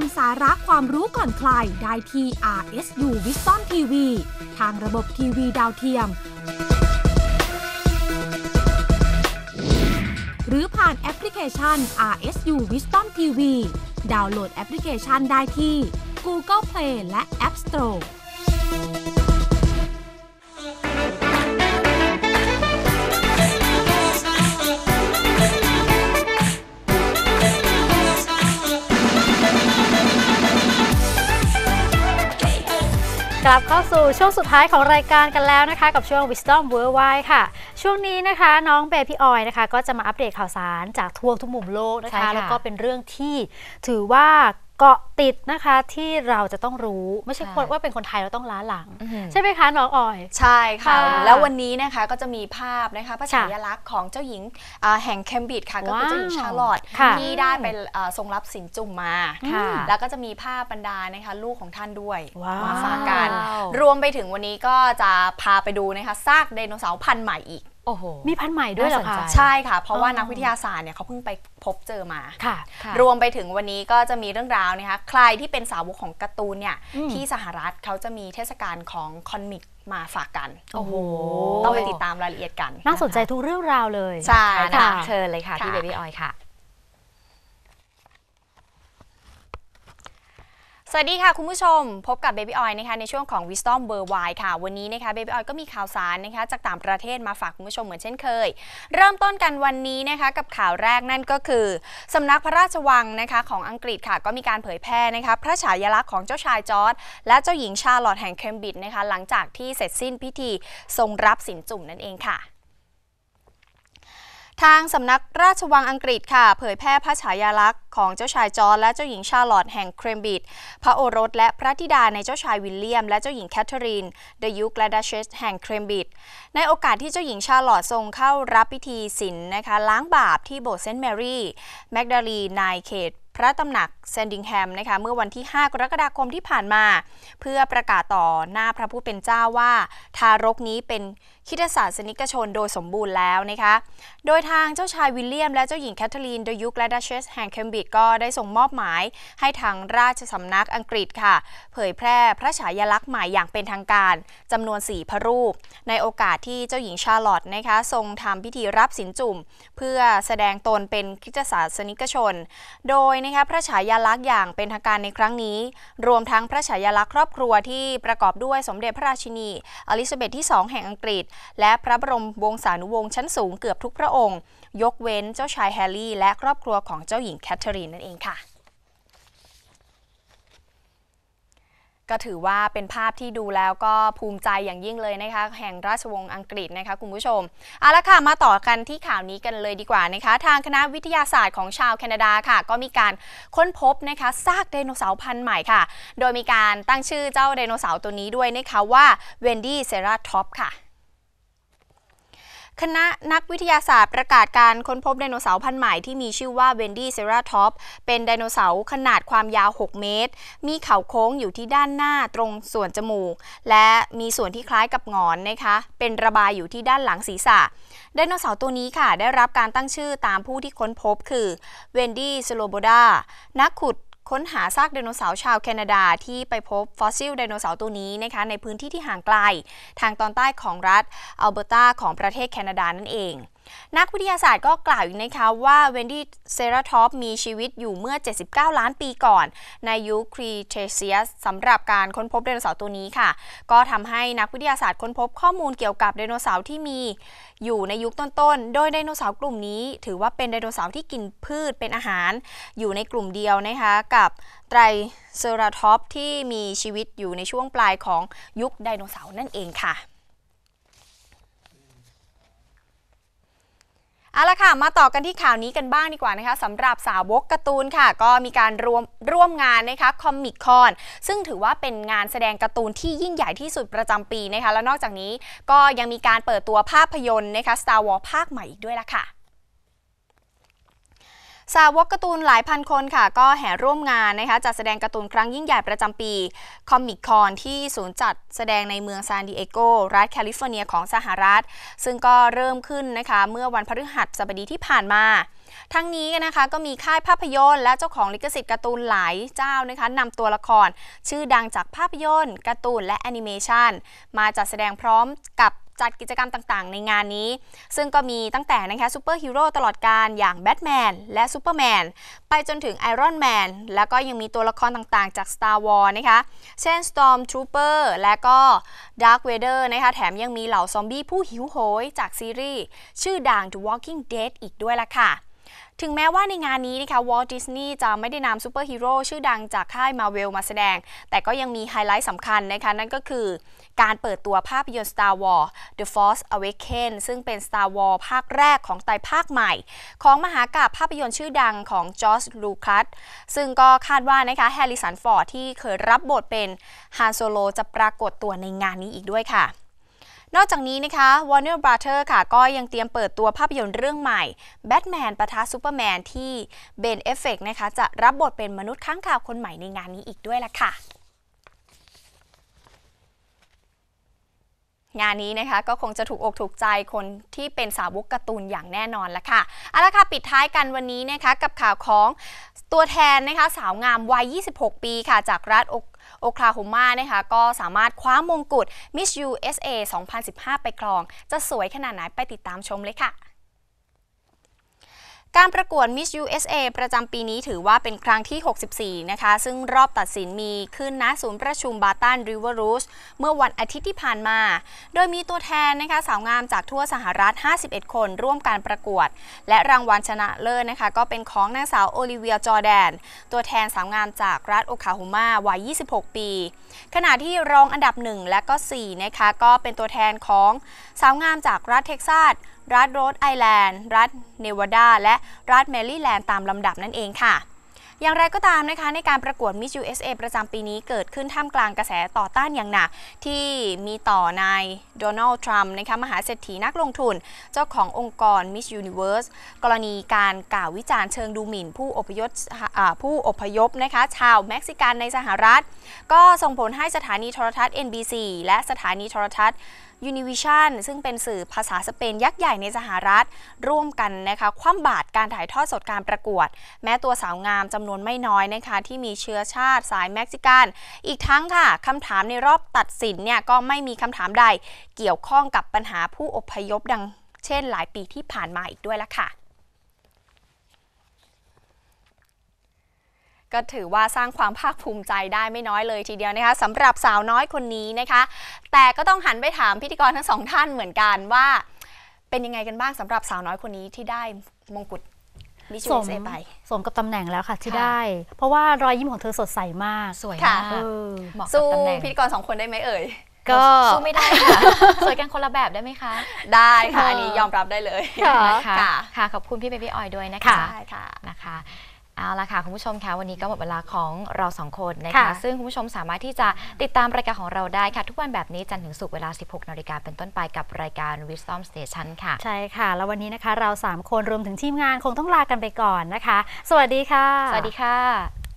มสาระความรู้ก่อนใคร ได้ที่ RSU w i s t o n TV ทางระบบทีวีดาวเทียม หรือผ่านแอปพลิเคชัน RSU w i s t o n TV ดาวน์โหลดแอปพลิเคชันได้ที่ Google Play และ App Store กลับเข้าสู่ช่วงสุดท้ายของรายการกันแล้วนะคะ กับช่วง Wisdom Worldwide ค่ะช่วงนี้นะคะน้องเบพี่ออยนะคะ ก็จะมาอัปเดตข่าวสารจากทั่วทุกมุมโลกนะคะ แล้วก็เป็นเรื่องที่ถือว่ากาะติดนะคะที่เราจะต้องรู้ ไม่ใช่คนว่าเป็นคนไทยเราต้องล้าหลัง ใช่ไหมคะน้องออย ใช่ค่ะแล้ววันนี้นะคะก็จะมีภาพนะคะพระฉายาลักษณ์ของเจ้าหญิงแห่งเคมบริดจ์ค่ะ ก็คือเจ้าหญิงชาร์ลอตที่ได้ไปทรงรับสินจุ่มมา แล้วก็จะมีภาพบรรดานะคะลูกของท่านด้วยมาฝากกันรวมไปถึงวันนี้ก็จะพาไปดูนะคะซากไดโนเสาร์พันธุ์ใหม่อีกโอ้โหมีพันธุ์ใหม่ด้วยเหรอาคะใช่ค่ะ เพราะว่านักวิทยาศาสตร์เนี่ยเขาเพิ่งไปพบเจอมาค่ะ รวมไปถึงวันนี้ก็จะมีเรื่องราวนะคะใครที่เป็นสาวกของการ์ตูนเนี่ยที่สหรัฐเขาจะมีเทศกาลของคอนมิกมาฝากกัน โอ้โห ต้องไปติดตามรายละเอียดกัน น่าสนใจทุกเรื่องราวเลย ใช่ค่ะเชิญเลยค่ะพี่เบบี้ออยค่ะสวัสดีค่ะ คุณผู้ชม พบกับ Baby Oil นะคะในช่วงของ Wisdom w o r l d w i d e ค่ะ วันนี้นะคะ Baby Oil ก็มีข่าวสารนะคะ จากต่างประเทศมาฝากคุณผู้ชมเหมือนเช่นเคย เริ่มต้นกันวันนี้นะคะ กับข่าวแรกนั่นก็คือ สำนักพระราชวังนะคะของอังกฤษค่ะก็มีการเผยแพร่นะคะพระฉายาลักษณ์ของเจ้าชายจอร์ดและเจ้าหญิงชาร์ลอตแห่งเคมบริดจ์นะคะ หลังจากที่เสร็จสิ้นพิธีทรงรับสินจุ่มนั่นเองค่ะทางสำนักราชวังอังกฤษค่ะ เผยแพร่พระฉายาลักษณ์ของเจ้าชายจอร์จและเจ้าหญิงชาร์ลอตแห่งเครมบิดพระโอรส และพระธิดา ในเจ้าชายวิลเลียม และเจ้าหญิงแคทเธอรีนเดยุกและดัชเชสแห่งเครมบิด ในโอกาสที่เจ้าหญิงชาร์ลอตทรงเข้ารับพิธีศีลนนะคะล้างบาปที่โบสถ์เซนต์แมรี่แมกดาลีนายเขตพระตำหนักแซนดิงแฮมนะคะเมื่อวันที่ 5 กรกฎาคมที่ผ่านมา เพื่อประกาศต่อหน้าพระผู้เป็นเจ้าว่าทารกนี้เป็นคิดศาสนิกชนโดยสมบูรณ์แล้วนะคะโดยทางเจ้าชายวิลเลียมและเจ้าหญิงแคทเธอรีนเดยุกและดัชเชสแห่งเคมบริดจ์ก็ได้ส่งมอบหมายให้ทางราชสำนักอังกฤษค่ะ เผยแพร่พระฉายาลักษณ์ใหม่อย่างเป็นทางการจำนวน4พระรูป ในโอกาสที่เจ้าหญิงชาร์ลอตต์นะคะทรงทำพิธีรับสินจุ่มเพื่อแสดงตนเป็นคิดศาสนิกชน โดยนะคะพระฉายาลักษณ์อย่างเป็นทางการในครั้งนี้ รวมทั้งพระฉายาลักษณ์ครอบครัวที่ประกอบด้วยสมเด็จพระราชินี อลิซาเบธที่ 2 แห่งอังกฤษ และพระบรมวงศานุวงศ์ชั้นสูงเกือบทุกพระองค์ ยกเว้นเจ้าชายแฮร์รี่และครอบครัวของเจ้าหญิงแคทเธอรีนนั่นเองค่ะก็ถือว่าเป็นภาพที่ดูแล้วก็ภูมิใจอย่างยิ่งเลยนะคะ แห่งราชวงศ์อังกฤษนะคะคุณผู้ชมเอาละค่ะ มาต่อกันที่ข่าวนี้กันเลยดีกว่านะคะ ทางคณะวิทยาศาสตร์ของชาวแคนาดาค่ะ ก็มีการค้นพบนะคะซากไดโนเสาร์พันธุ์ใหม่ค่ะ โดยมีการตั้งชื่อเจ้าไดโนเสาร์ตัวนี้ด้วยนะคะว่าเวนดี้เซราท็อปค่ะคณะนักวิทยาศาสตร์ประกาศการค้นพบไดโนเสาร์พันธุ์ใหม่ที่มีชื่อว่าเวนดี้เซราท็อป เป็นไดโนเสาร์ขนาดความยาว 6 เมตร มีเขาโค้งอยู่ที่ด้านหน้าตรงส่วนจมูก และมีส่วนที่คล้ายกับงอนนะคะ เป็นระบายอยู่ที่ด้านหลังศีรษะไดโนเสาร์ตัวนี้ค่ะได้รับการตั้งชื่อตามผู้ที่ค้นพบคือเวนดี้สโลโบดานักขุดค้นหาซากไดโนเสาร์ชาวแคนาดา ที่ไปพบฟอสซิลไดโนเสาร์ตัวนี้นะคะในพื้นที่ที่ห่างไกล ทางตอนใต้ของรัฐอัลเบอร์ตาของประเทศแคนาดานั่นเองนักวิทยาศาสตร์ก็กล่าวอีกนะคะว่าเวนดี้เซราทอปมีชีวิตอยู่เมื่อ 79 ล้านปีก่อน ในยุคครีเทเซียสสำหรับการค้นพบไดโนเสาร์ตัวนี้ค่ะ ก็ทำให้นักวิทยาศาสตร์ ค้นพบข้อมูลเกี่ยวกับไดโนเสาร์ที่มีอยู่ในยุคต้น ๆ โดยไดโนเสาร์กลุ่มนี้ ถือว่าเป็นไดโนเสาร์ที่กินพืชเป็นอาหาร อยู่ในกลุ่มเดียวนะคะกับไตรเซราทอปที่มีชีวิตอยู่ในช่วงปลายของยุคไดโนเสาร์นั่นเองค่ะเอาละค่ะ มาต่อกันที่ข่าวนี้กันบ้างดีกว่านะคะสำหรับสาวกการ์ตูนค่ะ ก็มีการรวมร่วมงานนะคะคอมมิคคอนซึ่งถือว่าเป็นงานแสดงการ์ตูนที่ยิ่งใหญ่ที่สุดประจำปีนะคะ แล้วนอกจากนี้ก็ยังมีการเปิดตัวภาพยนตร์นะคะ Star Wars ภาคใหม่อีกด้วยละค่ะสาวกการ์ตูนหลายพันคนค่ะก็แห่ร่วมงานนะคะจัดแสดงการ์ตูนครั้งยิ่งใหญ่ประจำปีคอมิคคอนที่ศูนย์จัดแสดงในเมืองซานดิเอโกรัฐแคลิฟอร์เนียของสหรัฐ ซึ่งก็เริ่มขึ้นนะคะเมื่อวันพฤหัสบดีที่ผ่านมา ทั้งนี้นะคะก็มีค่ายภาพยนตร์และเจ้าของลิขสิทธิ์การ์ตูนหลายเจ้านะคะนำตัวละครชื่อดังจากภาพยนตร์การ์ตูนและแอนิเมชันมาจัดแสดงพร้อมกับจัดกิจกรรมต่างๆ ในงานนี้ ซึ่งก็มีตั้งแต่นะคะซูเปอร์ฮีโร่ตลอดการอย่างแบทแมนและซูเปอร์แมนไปจนถึงไอรอนแมนแล้วก็ยังมีตัวละครต่างๆ จาก Star Wars นะคะ เช่น Storm Trooper และก็ Dark Vader นะคะแถมยังมีเหล่าซอมบี้ผู้หิวโหย จากซีรีส์ ชื่อดัง The Walking Dead อีกด้วยล่ะค่ะถึงแม้ว่าในงานนี้นะคะวอลดิสนีย์จะไม่ได้นำ ซูเปอร์ฮีโร่ชื่อดังจากค่ายมาเวลมาแสดง แต่ก็ยังมีไฮไลท์สำคัญนะคะนั่นก็คือการเปิดตัวภาพยนตร์ Star Wars The Force Awakens ซึ่งเป็น Star Wars ภาคแรกของไตภาคใหม่ ของมหากาพภาพยนตร์ชื่อดังของจอร์จลูคัสซึ่งก็คาดว่านะคะแฮร์ริสัน ฟอร์ดที่เคยรับบทเป็นฮานโซโลจะปรากฏตัวในงานนี้อีกด้วยค่ะนอกจากนี้นะคะ Warner Brother ค่ะก็ยังเตรียมเปิดตัวภาพยนตร์เรื่องใหม่ Batman ปะทะซูเปอร์แมนที่เบนเอฟเฟกนะคะจะรับบทเป็นมนุษย์ข้างข่าวคนใหม่ในงานนี้อีกด้วยล่ะค่ะงานนี้นะคะก็คงจะถูกอกถูกใจคนที่เป็นสาวกการ์ตูนอย่างแน่นอนละค่ะ เอาละค่ะ ปิดท้ายกันวันนี้นะคะกับข่าวของตัวแทนนะคะสาวงามวัย 26 ปีค่ะจากรัฐโอคลาโฮมานะคะก็สามารถคว้ามงกุฎ Miss USA 2015 ไปครอง จะสวยขนาดไหนไปติดตามชมเลยค่ะการประกวด Miss USA ประจำปีนี้ถือว่าเป็นครั้งที่ 64 นะคะซึ่งรอบตัดสินมีขึ้นณศูนย์ประชุมบาตันริเวอร์รูสเมื่อวันอาทิตย์ที่ผ่านมา โดยมีตัวแทนนะคะสาวงามจากทั่วสหรัฐ 51 คนร่วมการประกวด และรางวัลชนะเลิศนะคะ ก็เป็นของนางสาวโอลิเวียจอแดน ตัวแทนสาวงามจากรัฐโอคลาโฮมาวัย 26 ปี ขณะที่รองอันดับ1และก็4นะคะก็เป็นตัวแทนของสาวงามจากรัฐเท็กซัสรัฐโรดไอแลนด์ รัฐเนวาดา และรัฐแมร่แลนด์ตามลำดับนั่นเองค่ะอย่างไรก็ตามนะคะในการประกวด Miss USA ประจำปีนี้เกิดขึ้นท่ามกลางกระแสต่อต้านอย่างหนักที่มีต่อนายโดนัลด์ทรัมป์นะคะมหาเศรษฐีนักลงทุน เจ้าขององค์กร Miss Universe กรณีการกล่าววิจารณ์เชิงดูหมิ่น ผู้อพยพผู้อพยพนะคะชาวเม็กซิกันในสหรัฐ ก็ส่งผลให้สถานีโทรทัศน์ NBC และสถานีโทรทัศน์ Univision ซึ่งเป็นสื่อภาษาสเปนยักษ์ใหญ่ในสหรัฐร่วมกันนะคะคว่ำบาตรการถ่ายทอดสดการประกวด แม้ตัวสาวงามจำนวนนวนไม่น้อยนะคะที่มีเชื้อชาติสายเม็กซิกันอีกทั้งค่ะคำถามในรอบตัดสินเนี่ยก็ไม่มีคำถามใด เกี่ยวข้องกับปัญหาผู้อพยพดังเช่นหลายปีที่ผ่านมาอีกด้วยละค่ะ ก็ถือว่าสร้างความภาคภูมิใจได้ไม่น้อยเลยทีเดียวนะคะสำหรับสาวน้อยคนนี้นะคะ แต่ก็ต้องหันไปถามพิธีกรทั้งสองท่านเหมือนกันว่า เป็นยังไงกันบ้างสำหรับสาวน้อยคนนี้ที่ได้มงกุฎสมไปสมกับตำแหน่งแล้วค่ะที่ได้ เพราะว่ารอยยิ้มของเธอสดใสมากสวยมากสู้พิธีกรสองคนได้ไหมเอ่ยก็สู้ไม่ได้ค่ะสวยกันคนละแบบได้ไหมคะ ได้ค่ะ อันนี้ยอมรับได้เลยค่ะ ค่ะ ขอบคุณพี่เบบี้ออยด้วยนะคะใช่ค่ะนะคะเอาละค่ะคุณผู้ชมคะวันนี้ก็หมดเวลาของเราสองคนนะคะคะซึ่งคุณผู้ชมสามารถที่จะติดตามรายการของเราได้ค่ะทุกวันแบบนี้จันทร์ถึงศุกร์เวลา 16นาฬิกาเป็นต้นไปกับรายการ Wisdom Station ค่ะใช่ค่ะ แล้ววันนี้นะคะเรา 3 คนรวมถึงทีมงาน คงต้องลากันไปก่อนนะคะสวัสดีค่ะสวัสดีค่ะ